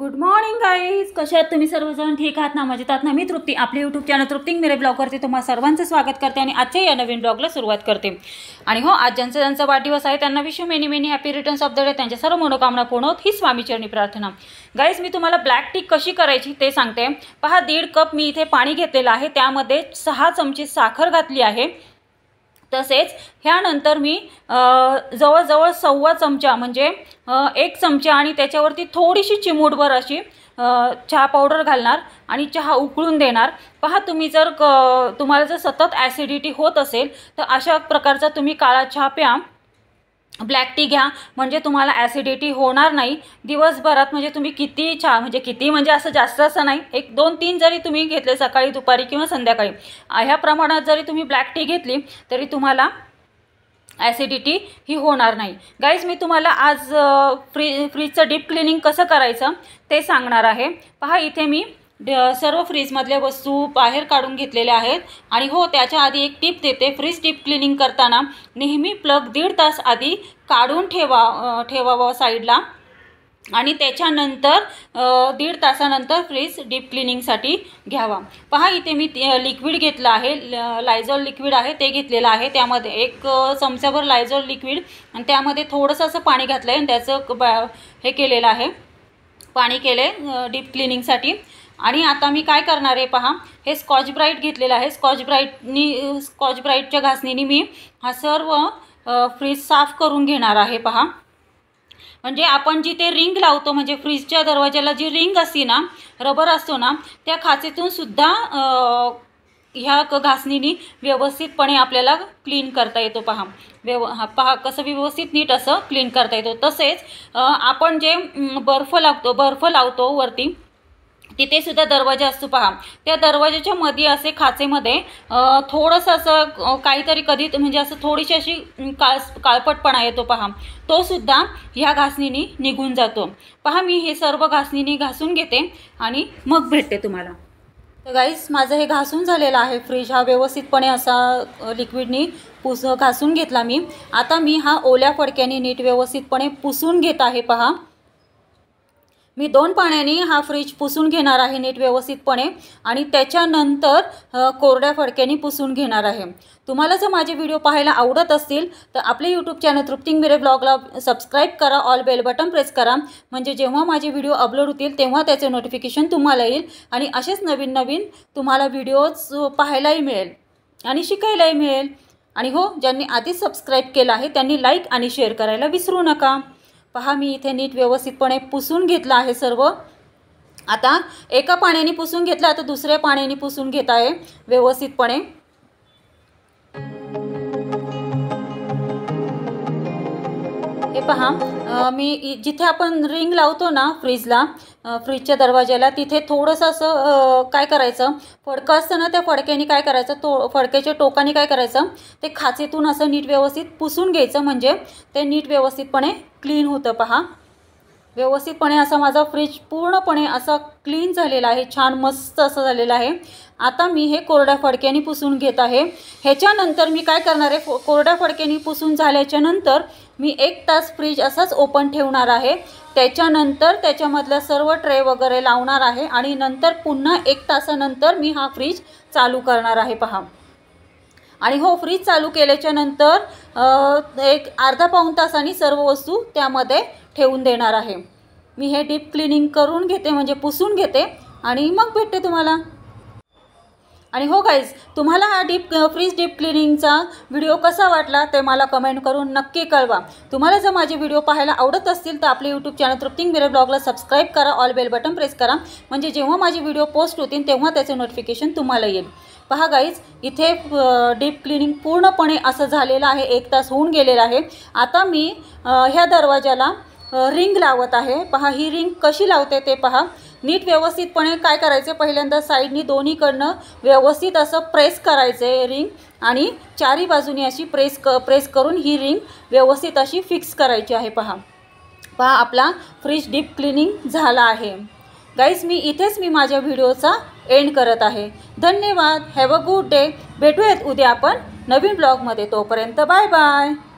good morning guys कशा आहात तुम्ही सर्वजण ठीक आहात ना मजेत आहात ना मी तृप्ती आपले यूट्यूब चॅनल तृप्ती मेरे ब्लॉगवरती तुम्हाला सर्वांचं स्वागत करते आणि आजच्या या नवीन ब्लॉगला सुरुवात करते आणि हो आज ज्यांचा ज्यांचा वाढदिवस आहे त्यांना wish many many happy returns of the day त्यांच्या सर्व मनोकामना पूर्ण होत ही स्वामीचरणी प्रार्थना गाईज मी तुम्हाला ब्लॅक टी कशी करायची ते सांगते पहा दीड कप मी इथे पाणी घेतलेलं आहे त्यामध्ये सहा चमचे साखर घातली आहे तसेच ह्यानंतर मी जवळजवळ सव्वा चमचा म्हणजे एक चमचा आणि त्याच्यावरती थोडीशी चिमूटभर अशी चहा पावडर घालणार आणि चहा उकळून देणार पहा तुम्ही जर क तुम्हाला जर सतत ॲसिडिटी होत असेल तर अशा प्रकारचा तुम्ही काळा चहा प्या ब्लॅक टी घ्या म्हणजे तुम्हाला ॲसिडिटी होणार नाही दिवसभरात म्हणजे तुम्ही किती छा म्हणजे किती म्हणजे असं जास्त असं नाही एक दोन तीन जरी तुम्ही घेतले सकाळी दुपारी किंवा संध्याकाळी ह्या प्रमाणात जरी तुम्ही ब्लॅक टी घेतली तरी तुम्हाला ॲसिडिटी ही होणार नाही गाईज मी तुम्हाला आज फ्री फ्रीजचं डीप क्लिनिंग कसं करायचं ते सांगणार आहे पहा इथे मी सर्व फ्रीजमधल्या वस्तू बाहेर काढून घेतलेल्या आहेत आणि हो त्याच्या आधी एक टिप देते फ्रीज डीप क्लिनिंग करताना नेहमी प्लग दीड तास आधी काढून ठेवा ठेवावं साईडला आणि त्याच्यानंतर दीड तासानंतर फ्रीज डीप क्लिनिंगसाठी घ्यावा पहा इथे मी लिक्विड घेतलं आहे लायझॉल लिक्विड आहे ते घेतलेलं आहे त्यामध्ये एक चमच्याभर लायझॉल लिक्विड आणि त्यामध्ये थोडंसं असं पाणी घातलं आहे आणि त्याचं हे केलेलं आहे पाणी केले डीप क्लिनिंगसाठी आणि आता मी काय करणार आहे पहा हे स्कॉच ब्राईट घेतलेलं आहे स्कॉच ब्राईटनी स्कॉच ब्राईटच्या घासणीने मी हा सर्व फ्रीज साफ करून घेणार आहे पहा म्हणजे आपण जिथे रिंग लावतो म्हणजे फ्रीजच्या दरवाज्याला जी रिंग असते ना रबर असतो ना त्या खाचेतून सुद्धा ह्या घासणीनी व्यवस्थितपणे आपल्याला क्लीन करता येतो पहा व्यव हा पहा कसं व्यवस्थित नीट असं क्लीन करता येतो तसेच आपण जे बर्फ लागतो बर्फ लावतो वरती तिथे सुद्धा दरवाजा असतो पहा त्या दरवाजाच्या मध्ये असे खाचेमध्ये थोडंसं असं काहीतरी कधी म्हणजे असं थोडीशी अशी काळ काळपटपणा येतो पहा तो सुद्धा ह्या घासणीनी निघून जातो पहा मी हे सर्व घासणीने घासून घेते आणि मग भेटते तुम्हाला तर गाईस माझं हे घासून झालेलं आहे फ्रीज हा व्यवस्थितपणे असा लिक्विडनी पुस घासून घेतला मी आता मी हा ओल्या फडक्याने नीट व्यवस्थितपणे पुसून घेत आहे पहा मी दोन पाण्याने हा फ्रीज पुसून घेणार आहे नीट व्यवस्थितपणे आणि त्याच्यानंतर कोरड्या फडक्याने पुसून घेणार आहे तुम्हाला जर माझे व्हिडिओ पाहायला आवडत असतील तर आपले यूट्यूब चॅनल तृप्तिंग मिरे ब्लॉगला सबस्क्राईब करा ऑल बेल बटन प्रेस करा म्हणजे जेव्हा माझे व्हिडिओ अपलोड होतील तेव्हा त्याचे नोटिफिकेशन तुम्हाला येईल आणि असेच नवीन नवीन तुम्हाला व्हिडिओज पाहायलाही मिळेल आणि शिकायलाही मिळेल आणि हो ज्यांनी आधीच सबस्क्राईब केलं आहे त्यांनी लाईक आणि शेअर करायला विसरू नका पहा मी इथे नीट व्यवस्थितपणे पुसून घेतलं आहे सर्व आता एका पाण्याने पुसून घेतलं आता दुसऱ्या पाण्याने पुसून घेत आहे व्यवस्थितपणे हे पहा मी जिथे आपण रिंग लावतो ना फ्रीजला फ्रीजच्या दरवाज्याला तिथे थोडंसं असं काय करायचं फडकं असतं ना त्या फडक्याने काय करायचं तो फडक्याच्या टोकाने काय करायचं ते खाचेतून असं नीट व्यवस्थित पुसून घ्यायचं म्हणजे ते नीट व्यवस्थितपणे क्लीन होतं पहा व्यवस्थितपणे असा माझा फ्रीज पूर्णपणे असा क्लीन झालेला आहे छान मस्त असं झालेलं आहे आता मी हे कोरड्या फडक्याने पुसून घेत आहे ह्याच्यानंतर मी काय करणार आहे कोरड्या फडक्याने पुसून झाल्याच्या नंतर मी एक तास फ्रीज असाच ओपन ठेवणार आहे त्याच्यानंतर त्याच्यामधल्या सर्व ट्रे वगैरे लावणार आहे आणि नंतर पुन्हा एक तासानंतर मी हा फ्रीज चालू करणार आहे पहा आणि हो फ्रीज चालू केल्याच्या नंतर एक अर्धा पाऊन तासाने सर्व वस्तू त्यामध्ये ठेवून देणार आहे मी हे डीप क्लिनिंग करून घेते म्हणजे पुसून घेते आणि मग भेटते तुम्हाला आणि हो गाईज तुम्हाला हा डीप फ्रीज डीप क्लिनिंगचा व्हिडिओ कसा वाटला ते मला कमेंट करून नक्की कळवा तुम्हाला जर माझे व्हिडिओ पाहायला आवडत असतील तर आपले यूट्यूब चॅनल तृप्तिंग मिरर ब्लॉगला सबस्क्राईब करा ऑल बेल बटन प्रेस करा म्हणजे जेव्हा माझी व्हिडिओ पोस्ट होतील तेव्हा त्याचे नोटिफिकेशन तुम्हाला येईल पहा गाईज इथे डीप क्लिनिंग पूर्णपणे असं झालेलं आहे एक तास होऊन गेलेलं आहे आता मी ह्या दरवाजाला रिंग लावत आहे पहा ही रिंग कशी लावते ते पहा नीट व्यवस्थितपणे काय करायचे पहिल्यांदा साईडनी दोन्हीकडनं व्यवस्थित असं प्रेस करायचं आहे रिंग आणि चारी बाजूनी अशी प्रेस क प्रेस करून ही रिंग व्यवस्थित अशी फिक्स करायची आहे पहा पहा आपला फ्रीज डीप क्लिनिंग झाला आहे गाईज मी इथेच मी माझ्या व्हिडिओचा एंड करत आहे धन्यवाद हॅव अ गुड डे भेटूयात उद्या आपण नवीन ब्लॉगमध्ये तोपर्यंत बाय बाय